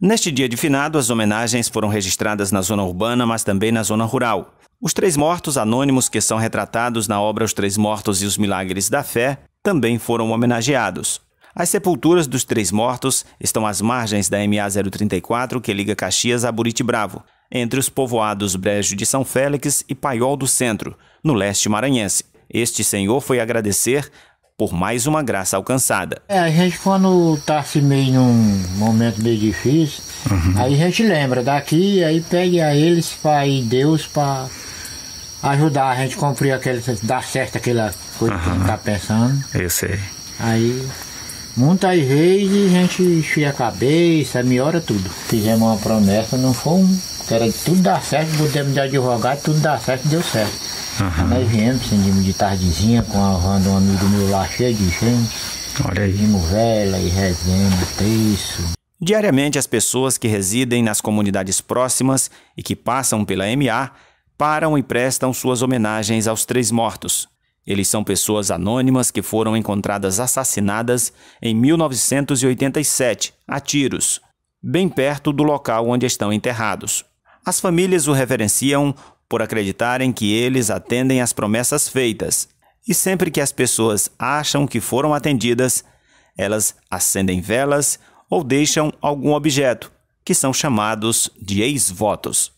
Neste dia de finado, as homenagens foram registradas na zona urbana, mas também na zona rural. Os três mortos anônimos que são retratados na obra Os Três Mortos e os Milagres da Fé também foram homenageados. As sepulturas dos três mortos estão às margens da MA 034 que liga Caxias a Buritibravo, entre os povoados Brejo de São Félix e Paiol do Centro, no leste maranhense. Este senhor foi agradecer por mais uma graça alcançada. É, a gente quando tá assim, meio num momento meio difícil, uhum. aí a gente lembra daqui, aí pede a eles para Deus para ajudar a gente a cumprir aquele, dar certo aquela coisa uhum. que a gente tá uhum. pensando. Eu sei. Aí muitas vezes a gente enfia a cabeça, melhora tudo. Fizemos uma promessa, não foi um. Era tudo dar certo, podemos de advogado, tudo dar certo, deu certo. Uhum. Nós viemos, acendimos de tardezinha com a van de um amigo meu lá cheio de gente. Olha aí. Vimos vela e rezemos, isso. Diariamente, as pessoas que residem nas comunidades próximas e que passam pela MA param e prestam suas homenagens aos três mortos. Eles são pessoas anônimas que foram encontradas assassinadas em 1987, a tiros, bem perto do local onde estão enterrados. As famílias o reverenciam por acreditarem que eles atendem às promessas feitas, e sempre que as pessoas acham que foram atendidas, elas acendem velas ou deixam algum objeto, que são chamados de ex-votos.